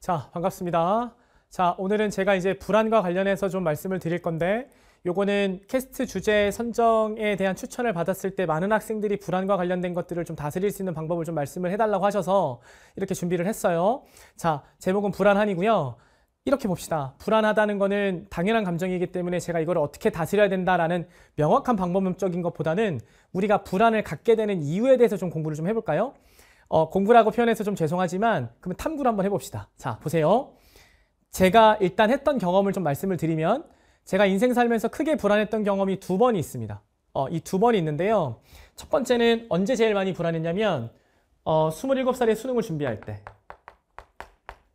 자, 반갑습니다. 자, 오늘은 제가 이제 불안과 관련해서 좀 말씀을 드릴 건데 요거는 캐스트 주제 선정에 대한 추천을 받았을 때 많은 학생들이 불안과 관련된 것들을 좀 다스릴 수 있는 방법을 좀 말씀을 해달라고 하셔서 이렇게 준비를 했어요. 자, 제목은 불안한이고요. 이렇게 봅시다. 불안하다는 거는 당연한 감정이기 때문에 제가 이걸 어떻게 다스려야 된다라는 명확한 방법론적인 것보다는 우리가 불안을 갖게 되는 이유에 대해서 좀 공부를 좀 해볼까요? 어, 공부라고 표현해서 좀 죄송하지만 그러면 탐구를 한번 해봅시다. 자, 보세요. 제가 일단 했던 경험을 좀 말씀을 드리면 제가 인생 살면서 크게 불안했던 경험이 두 번이 있습니다. 어, 이 두 번이 있는데요. 첫 번째는 언제 제일 많이 불안했냐면 어, 27살에 수능을 준비할 때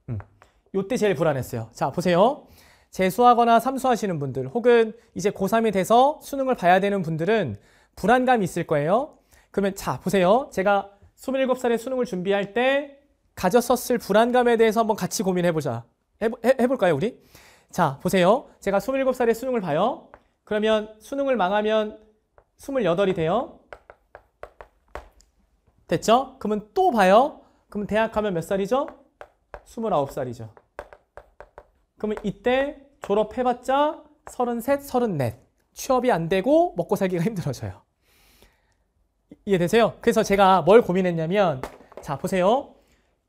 음, 요때 제일 불안했어요. 자, 보세요. 재수하거나 삼수하시는 분들 혹은 이제 고3이 돼서 수능을 봐야 되는 분들은 불안감이 있을 거예요. 그러면 자, 보세요. 제가 27살에 수능을 준비할 때 가졌었을 불안감에 대해서 한번 같이 고민해보자. 해보, 해, 해볼까요, 우리? 자, 보세요. 제가 27살에 수능을 봐요. 그러면 수능을 망하면 28이 돼요. 됐죠? 그러면 또 봐요. 그러면 대학 가면 몇 살이죠? 29살이죠. 그러면 이때 졸업해봤자 33, 34. 취업이 안 되고 먹고 살기가 힘들어져요. 이해되세요? 그래서 제가 뭘 고민했냐면 자 보세요.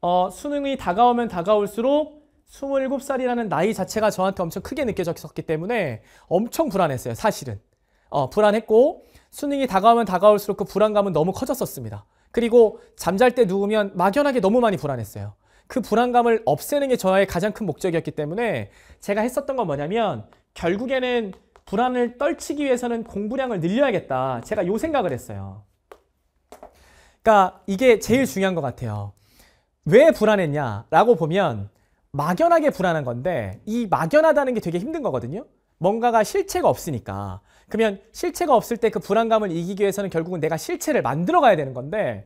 어, 수능이 다가오면 다가올수록 27살이라는 나이 자체가 저한테 엄청 크게 느껴졌기 때문에 엄청 불안했어요. 사실은. 어, 불안했고 수능이 다가오면 다가올수록 그 불안감은 너무 커졌었습니다. 그리고 잠잘 때 누우면 막연하게 너무 많이 불안했어요. 그 불안감을 없애는 게 저의 가장 큰 목적이었기 때문에 제가 했었던 건 뭐냐면 결국에는 불안을 떨치기 위해서는 공부량을 늘려야겠다. 제가 요 생각을 했어요. 그러니까 이게 제일 음. 중요한 것 같아요. 왜 불안했냐라고 보면 막연하게 불안한 건데 이 막연하다는 게 되게 힘든 거거든요. 뭔가가 실체가 없으니까. 그러면 실체가 없을 때 그 불안감을 이기기 위해서는 결국은 내가 실체를 만들어 가야 되는 건데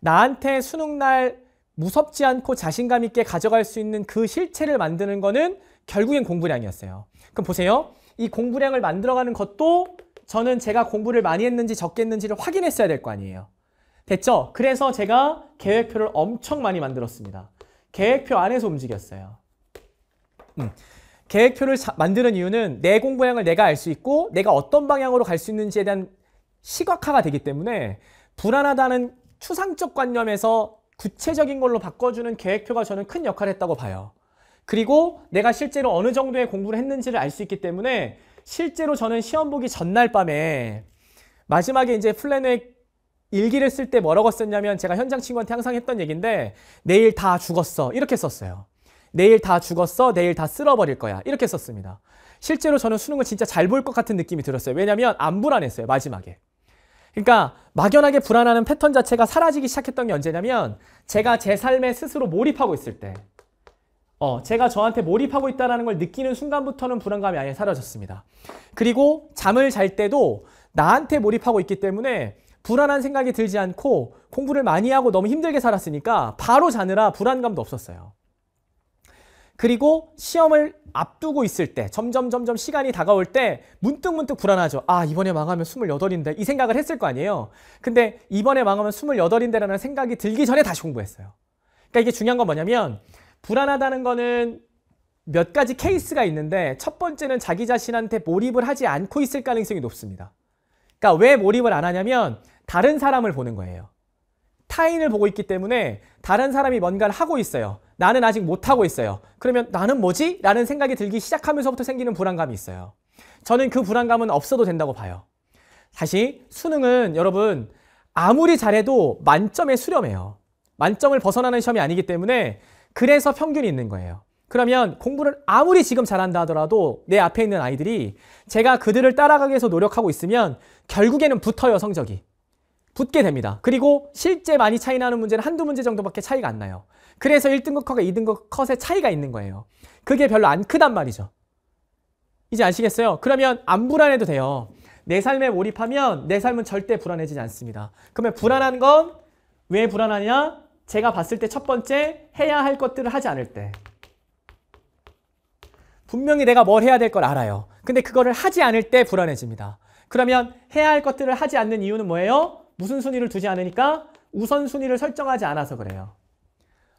나한테 수능날 무섭지 않고 자신감 있게 가져갈 수 있는 그 실체를 만드는 거는 결국엔 공부량이었어요. 그럼 보세요. 이 공부량을 만들어가는 것도 저는 제가 공부를 많이 했는지 적게 했는지를 확인했어야 될 거 아니에요. 됐죠? 그래서 제가 계획표를 엄청 많이 만들었습니다. 계획표 안에서 움직였어요. 음. 계획표를 자, 만드는 이유는 내 공부량을 내가 알 수 있고 내가 어떤 방향으로 갈 수 있는지에 대한 시각화가 되기 때문에 불안하다는 추상적 관념에서 구체적인 걸로 바꿔주는 계획표가 저는 큰 역할을 했다고 봐요. 그리고 내가 실제로 어느 정도의 공부를 했는지를 알 수 있기 때문에 실제로 저는 시험 보기 전날 밤에 마지막에 이제 플랜의 일기를 쓸 때 뭐라고 썼냐면 제가 현장 친구한테 항상 했던 얘기인데 내일 다 죽었어 이렇게 썼어요. 내일 다 죽었어 내일 다 쓸어버릴 거야 이렇게 썼습니다. 실제로 저는 수능을 진짜 잘 볼 것 같은 느낌이 들었어요. 왜냐면 안 불안했어요 마지막에. 그러니까 막연하게 불안하는 패턴 자체가 사라지기 시작했던 게 언제냐면 제가 제 삶에 스스로 몰입하고 있을 때 어, 제가 저한테 몰입하고 있다는 걸 느끼는 순간부터는 불안감이 아예 사라졌습니다. 그리고 잠을 잘 때도 나한테 몰입하고 있기 때문에 불안한 생각이 들지 않고 공부를 많이 하고 너무 힘들게 살았으니까 바로 자느라 불안감도 없었어요. 그리고 시험을 앞두고 있을 때 점점 점점 시간이 다가올 때 문득 문득 불안하죠. 아 이번에 망하면 28인데 이 생각을 했을 거 아니에요. 근데 이번에 망하면 28인데 라는 생각이 들기 전에 다시 공부했어요. 그러니까 이게 중요한 건 뭐냐면 불안하다는 거는 몇 가지 케이스가 있는데 첫 번째는 자기 자신한테 몰입을 하지 않고 있을 가능성이 높습니다. 그러니까 왜 몰입을 안 하냐면 다른 사람을 보는 거예요. 타인을 보고 있기 때문에 다른 사람이 뭔가를 하고 있어요. 나는 아직 못하고 있어요. 그러면 나는 뭐지? 라는 생각이 들기 시작하면서부터 생기는 불안감이 있어요. 저는 그 불안감은 없어도 된다고 봐요. 다시 수능은 여러분 아무리 잘해도 만점에 수렴해요. 만점을 벗어나는 시험이 아니기 때문에 그래서 평균이 있는 거예요. 그러면 공부를 아무리 지금 잘한다 하더라도 내 앞에 있는 아이들이 제가 그들을 따라가기 위해서 노력하고 있으면 결국에는 붙어요, 성적이. 붙게 됩니다. 그리고 실제 많이 차이 나는 문제는 한두 문제 정도밖에 차이가 안 나요. 그래서 1등급 컷과 2등급 컷의 차이가 있는 거예요. 그게 별로 안 크단 말이죠. 이제 아시겠어요? 그러면 안 불안해도 돼요. 내 삶에 몰입하면 내 삶은 절대 불안해지지 않습니다. 그러면 불안한 건 왜 불안하냐? 제가 봤을 때 첫 번째 해야 할 것들을 하지 않을 때 분명히 내가 뭘 해야 될 걸 알아요. 근데 그거를 하지 않을 때 불안해집니다. 그러면 해야 할 것들을 하지 않는 이유는 뭐예요? 무슨 순위를 두지 않으니까 우선순위를 설정하지 않아서 그래요.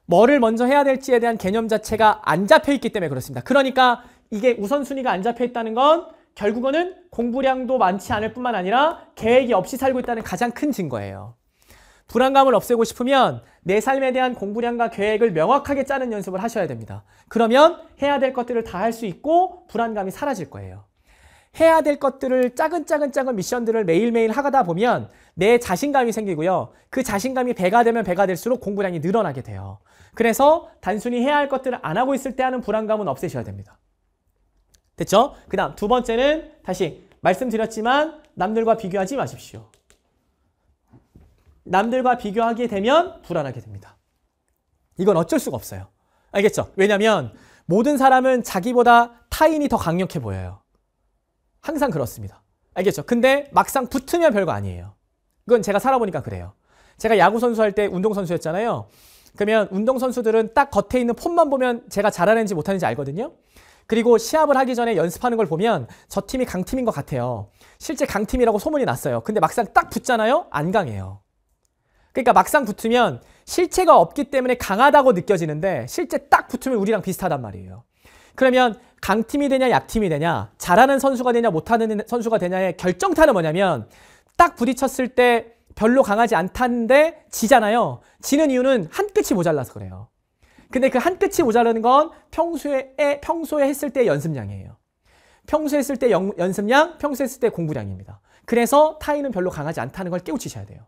뭐를 먼저 해야 될지에 대한 개념 자체가 안 잡혀있기 때문에 그렇습니다. 그러니까 이게 우선순위가 안 잡혀있다는 건 결국은 공부량도 많지 않을 뿐만 아니라 계획이 없이 살고 있다는 가장 큰 증거예요. 불안감을 없애고 싶으면 내 삶에 대한 공부량과 계획을 명확하게 짜는 연습을 하셔야 됩니다. 그러면 해야 될 것들을 다 할 수 있고 불안감이 사라질 거예요. 해야 될 것들을 짜근짜근 짜근 미션들을 매일매일 하다 보면 내 자신감이 생기고요. 그 자신감이 배가 되면 배가 될수록 공부량이 늘어나게 돼요. 그래서 단순히 해야 할 것들을 안 하고 있을 때 하는 불안감은 없애셔야 됩니다. 됐죠? 그 다음 두 번째는 다시 말씀드렸지만 남들과 비교하지 마십시오. 남들과 비교하게 되면 불안하게 됩니다. 이건 어쩔 수가 없어요. 알겠죠? 왜냐하면 모든 사람은 자기보다 타인이 더 강력해 보여요. 항상 그렇습니다. 알겠죠? 근데 막상 붙으면 별거 아니에요. 그건 제가 살아보니까 그래요. 제가 야구선수 할 때 운동선수였잖아요. 그러면 운동선수들은 딱 겉에 있는 폼만 보면 제가 잘하는지 못하는지 알거든요. 그리고 시합을 하기 전에 연습하는 걸 보면 저 팀이 강팀인 것 같아요. 실제 강팀이라고 소문이 났어요. 근데 막상 딱 붙잖아요? 안 강해요. 그러니까 막상 붙으면 실체가 없기 때문에 강하다고 느껴지는데 실제 딱 붙으면 우리랑 비슷하단 말이에요. 그러면 강팀이 되냐 약팀이 되냐 잘하는 선수가 되냐 못하는 선수가 되냐의 결정타는 뭐냐면 딱 부딪혔을 때 별로 강하지 않다는데 지잖아요. 지는 이유는 한 끝이 모자라서 그래요. 근데 그 한 끝이 모자라는 건 평소에 평소에 했을 때 연습량이에요. 평소에 했을 때 연, 연습량, 평소에 했을 때 공부량입니다. 그래서 타인은 별로 강하지 않다는 걸 깨우치셔야 돼요.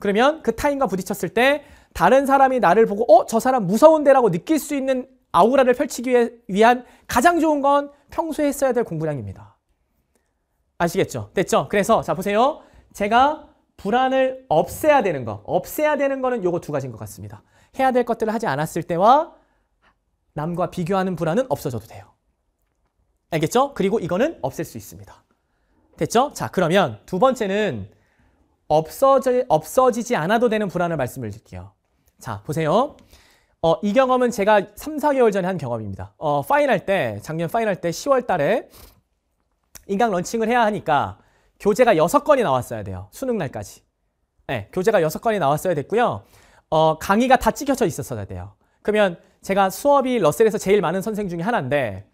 그러면 그 타인과 부딪혔을 때 다른 사람이 나를 보고 어? 저 사람 무서운데 라고 느낄 수 있는 아우라를 펼치기 위한 가장 좋은 건 평소에 했어야 될 공부량입니다. 아시겠죠? 됐죠? 그래서 자 보세요. 제가 불안을 없애야 되는 거. 없애야 되는 거는 요거 두 가지인 것 같습니다. 해야 될 것들을 하지 않았을 때와 남과 비교하는 불안은 없어져도 돼요. 알겠죠? 그리고 이거는 없앨 수 있습니다. 됐죠? 자 그러면 두 번째는 없어지, 없어지지 않아도 되는 불안을 말씀을 드릴게요. 자 보세요. 어, 이 경험은 제가 3, 4개월 전에 한 경험입니다. 어, 파이널 때, 작년 파이널 때 10월 달에 인강 런칭을 해야 하니까 교재가 6건이 나왔어야 돼요. 수능 날까지. 네, 교재가 6건이 나왔어야 됐고요. 어, 강의가 다 찍혀져 있었어야 돼요. 그러면 제가 수업이 러셀에서 제일 많은 선생 중에 하나인데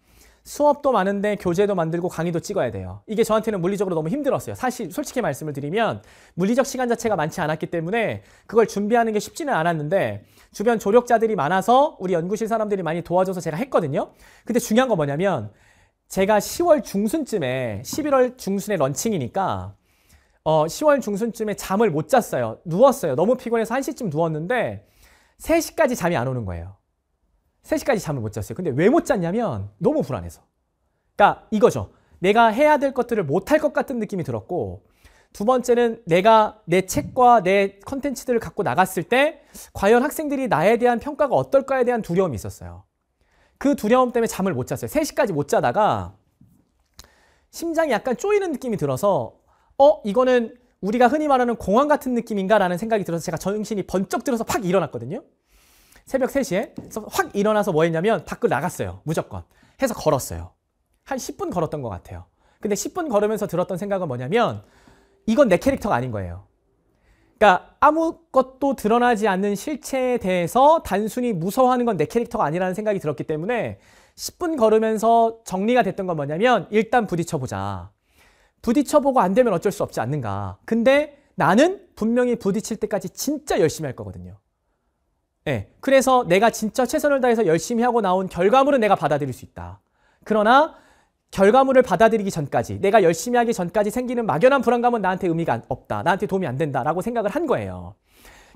수업도 많은데 교재도 만들고 강의도 찍어야 돼요. 이게 저한테는 물리적으로 너무 힘들었어요. 사실 솔직히 말씀을 드리면 물리적 시간 자체가 많지 않았기 때문에 그걸 준비하는 게 쉽지는 않았는데 주변 조력자들이 많아서 우리 연구실 사람들이 많이 도와줘서 제가 했거든요. 근데 중요한 건 뭐냐면 제가 10월 중순쯤에 11월 중순에 런칭이니까 어, 10월 중순쯤에 잠을 못 잤어요. 누웠어요. 너무 피곤해서 1시쯤 누웠는데 3시까지 잠이 안 오는 거예요. 3시까지 잠을 못 잤어요. 근데 왜 못 잤냐면 너무 불안해서. 그러니까 이거죠. 내가 해야 될 것들을 못할 것 같은 느낌이 들었고 두 번째는 내가 내 책과 내 컨텐츠들을 갖고 나갔을 때 과연 학생들이 나에 대한 평가가 어떨까에 대한 두려움이 있었어요. 그 두려움 때문에 잠을 못 잤어요. 3시까지 못 자다가 심장이 약간 쪼이는 느낌이 들어서 어? 이거는 우리가 흔히 말하는 공황 같은 느낌인가 라는 생각이 들어서 제가 정신이 번쩍 들어서 팍 일어났거든요. 새벽 3시에 확 일어나서 뭐 했냐면 밖을 나갔어요. 무조건. 해서 걸었어요. 한 10분 걸었던 것 같아요. 근데 10분 걸으면서 들었던 생각은 뭐냐면 이건 내 캐릭터가 아닌 거예요. 그러니까 아무것도 드러나지 않는 실체에 대해서 단순히 무서워하는 건 내 캐릭터가 아니라는 생각이 들었기 때문에 10분 걸으면서 정리가 됐던 건 뭐냐면 일단 부딪혀보자. 부딪혀보고 안 되면 어쩔 수 없지 않는가. 근데 나는 분명히 부딪힐 때까지 진짜 열심히 할 거거든요. 네, 그래서 내가 진짜 최선을 다해서 열심히 하고 나온 결과물은 내가 받아들일 수 있다. 그러나 결과물을 받아들이기 전까지 내가 열심히 하기 전까지 생기는 막연한 불안감은 나한테 의미가 없다. 나한테 도움이 안 된다라고 생각을 한 거예요.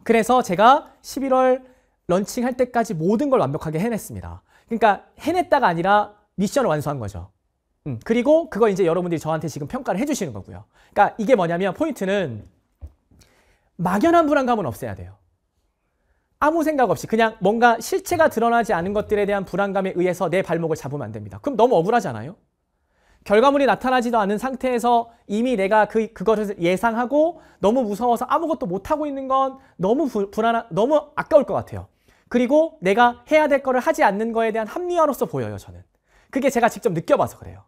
그래서 제가 11월 런칭할 때까지 모든 걸 완벽하게 해냈습니다. 그러니까 해냈다가 아니라 미션을 완수한 거죠. 음, 그리고 그걸 이제 여러분들이 저한테 지금 평가를 해주시는 거고요. 그러니까 이게 뭐냐면 포인트는 막연한 불안감은 없애야 돼요. 아무 생각 없이 그냥 뭔가 실체가 드러나지 않은 것들에 대한 불안감에 의해서 내 발목을 잡으면 안 됩니다. 그럼 너무 억울하잖아요. 결과물이 나타나지도 않은 상태에서 이미 내가 그, 그것을 예상하고 너무 무서워서 아무것도 못하고 있는 건 너무 부, 불안한, 너무 아까울 것 같아요. 그리고 내가 해야 될 거를 하지 않는 거에 대한 합리화로서 보여요, 저는. 그게 제가 직접 느껴봐서 그래요.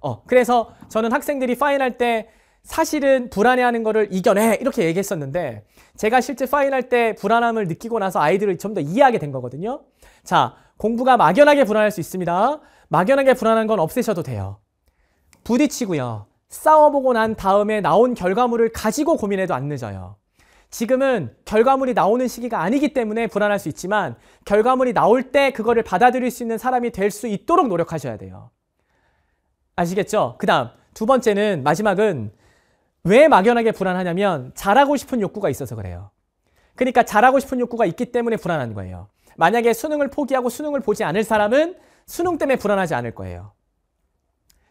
어, 그래서 저는 학생들이 파인할 때 사실은 불안해하는 거를 이겨내 이렇게 얘기했었는데 제가 실제 파인할 때 불안함을 느끼고 나서 아이들을 좀 더 이해하게 된 거거든요. 자, 공부가 막연하게 불안할 수 있습니다. 막연하게 불안한 건 없애셔도 돼요. 부딪히고요. 싸워보고 난 다음에 나온 결과물을 가지고 고민해도 안 늦어요. 지금은 결과물이 나오는 시기가 아니기 때문에 불안할 수 있지만 결과물이 나올 때 그거를 받아들일 수 있는 사람이 될 수 있도록 노력하셔야 돼요. 아시겠죠? 그 다음 두 번째는 마지막은 왜 막연하게 불안하냐면 잘하고 싶은 욕구가 있어서 그래요. 그러니까 잘하고 싶은 욕구가 있기 때문에 불안한 거예요. 만약에 수능을 포기하고 수능을 보지 않을 사람은 수능 때문에 불안하지 않을 거예요.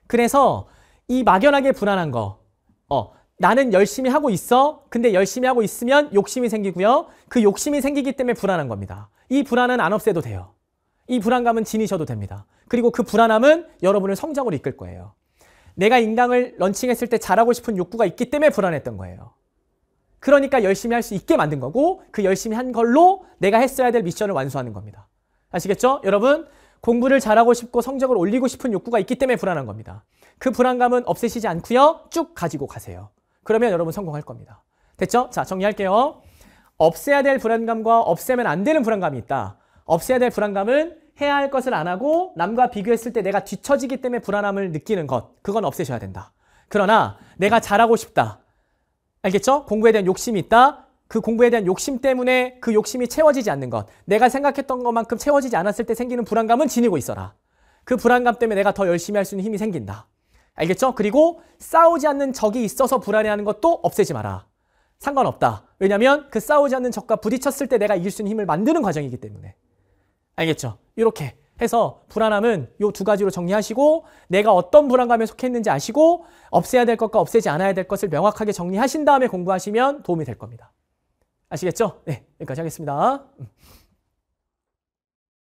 그래서 이 막연하게 불안한 거, 어, 나는 열심히 하고 있어. 근데 열심히 하고 있으면 욕심이 생기고요. 그 욕심이 생기기 때문에 불안한 겁니다. 이 불안은 안 없애도 돼요. 이 불안감은 지니셔도 됩니다. 그리고 그 불안함은 여러분을 성장으로 이끌 거예요. 내가 인강을 런칭했을 때 잘하고 싶은 욕구가 있기 때문에 불안했던 거예요. 그러니까 열심히 할 수 있게 만든 거고 그 열심히 한 걸로 내가 했어야 될 미션을 완수하는 겁니다. 아시겠죠? 여러분 공부를 잘하고 싶고 성적을 올리고 싶은 욕구가 있기 때문에 불안한 겁니다. 그 불안감은 없애시지 않고요. 쭉 가지고 가세요. 그러면 여러분 성공할 겁니다. 됐죠? 자 정리할게요. 없애야 될 불안감과 없애면 안 되는 불안감이 있다. 없애야 될 불안감은 해야 할 것을 안 하고 남과 비교했을 때 내가 뒤처지기 때문에 불안함을 느끼는 것 그건 없애셔야 된다. 그러나 내가 잘하고 싶다. 알겠죠? 공부에 대한 욕심이 있다. 그 공부에 대한 욕심 때문에 그 욕심이 채워지지 않는 것 내가 생각했던 것만큼 채워지지 않았을 때 생기는 불안감은 지니고 있어라. 그 불안감 때문에 내가 더 열심히 할 수 있는 힘이 생긴다. 알겠죠? 그리고 싸우지 않는 적이 있어서 불안해하는 것도 없애지 마라. 상관없다. 왜냐하면 그 싸우지 않는 적과 부딪혔을 때 내가 이길 수 있는 힘을 만드는 과정이기 때문에. 알겠죠? 이렇게 해서 불안함은 요 두 가지로 정리하시고 내가 어떤 불안감에 속해 있는지 아시고 없애야 될 것과 없애지 않아야 될 것을 명확하게 정리하신 다음에 공부하시면 도움이 될 겁니다. 아시겠죠? 네, 여기까지 하겠습니다.